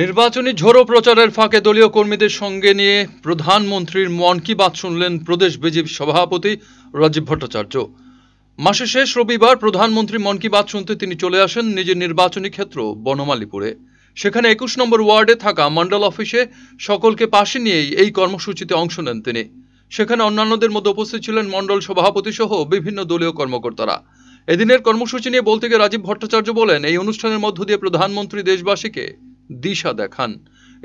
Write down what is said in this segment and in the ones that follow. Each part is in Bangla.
নির্বাচনী ঝোড়ো প্রচারের ফাঁকে দলীয় কর্মীদের সঙ্গে নিয়ে প্রধানমন্ত্রীর মন কি বাত শুনলেন প্রদেশ বিজেপি সভাপতি রাজীব ভট্টাচার্য মাসে শেষ রবিবার প্রধানমন্ত্রী মন কি বাত শুনতে তিনি চলে আসেন নিজের নির্বাচনী ক্ষেত্র বনমালীপুরে সেখানে একুশ নম্বর ওয়ার্ডে থাকা মন্ডল অফিসে সকলকে পাশে নিয়েই এই কর্মসূচিতে অংশ নেন তিনি সেখানে অন্যান্যদের মধ্যে উপস্থিত ছিলেন মন্ডল সভাপতি সহ বিভিন্ন দলীয় কর্মকর্তারা এদিনের কর্মসূচি নিয়ে বলতে গিয়ে রাজীব ভট্টাচার্য বলেন এই অনুষ্ঠানের মধ্য দিয়ে প্রধানমন্ত্রী দেশবাসীকে দিশা দেখান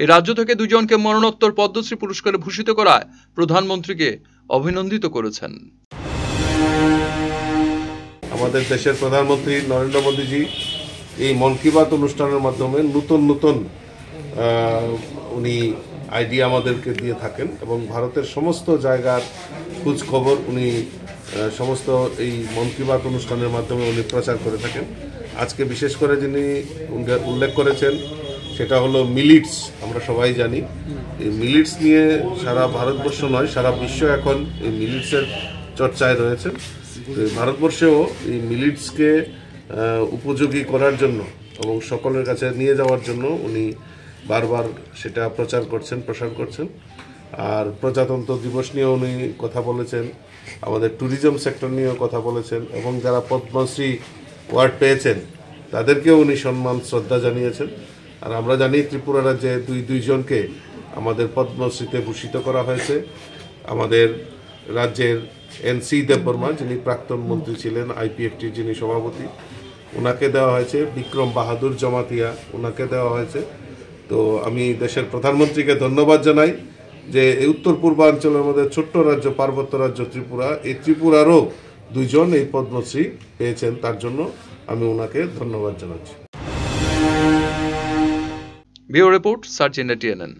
এই রাজ্য থেকে দুজনকে মরণোত্তর পদ্মশ্রী পুরস্কারে ভূষিত করায় প্রধানমন্ত্রীকে অভিনন্দিত করেছেন আমাদের দেশের প্রধানমন্ত্রী নরেন্দ্র মোদীজি এই মন কি বাত অনুষ্ঠানের মাধ্যমে নতুন নতুন উনি আইডিয়া আমাদেরকে দিয়ে থাকেন এবং ভারতের সমস্ত জায়গার খবর উনি সমস্ত এই মন কি বাত অনুষ্ঠানের মাধ্যমে উনি প্রচার করে থাকেন আজকে বিশেষ করে যিনি উল্লেখ করেছেন সেটা হলো মিলিটস আমরা সবাই জানি এই মিলিটস নিয়ে সারা ভারতবর্ষ নয় সারা বিশ্ব এখন এই মিলিটসের চর্চায় রয়েছে ভারতবর্ষেও এই মিলিটসকে উপযোগী করার জন্য এবং সকলের কাছে নিয়ে যাওয়ার জন্য উনি বারবার সেটা প্রচার করছেন প্রসার করছেন আর প্রজাতন্ত্র দিবস নিয়ে উনি কথা বলেছেন আমাদের ট্যুরিজম সেক্টর নিয়েও কথা বলেছেন এবং যারা পদ্মশ্রী ওয়ার্ড পেয়েছেন তাদেরকেও উনি সম্মান শ্রদ্ধা জানিয়েছেন আর আমরা জানি ত্রিপুরা রাজ্যে দুই দুইজনকে আমাদের পদ্মশ্রীতে ভূষিত করা হয়েছে আমাদের রাজ্যের এন সি দেববর্মা যিনি প্রাক্তন মন্ত্রী ছিলেন আইপিএফটির যিনি সভাপতি ওনাকে দেওয়া হয়েছে বিক্রম বাহাদুর জমাতিয়া ওনাকে দেওয়া হয়েছে তো আমি দেশের প্রধানমন্ত্রীকে ধন্যবাদ জানাই যে এই উত্তর পূর্বাঞ্চলের মধ্যে ছোট্ট রাজ্য পার্বত্য রাজ্য ত্রিপুরা এই ত্রিপুরারও দুইজন এই পদ্মশ্রী পেয়েছেন তার জন্য আমি ওনাকে ধন্যবাদ জানাচ্ছি VO report search India TNN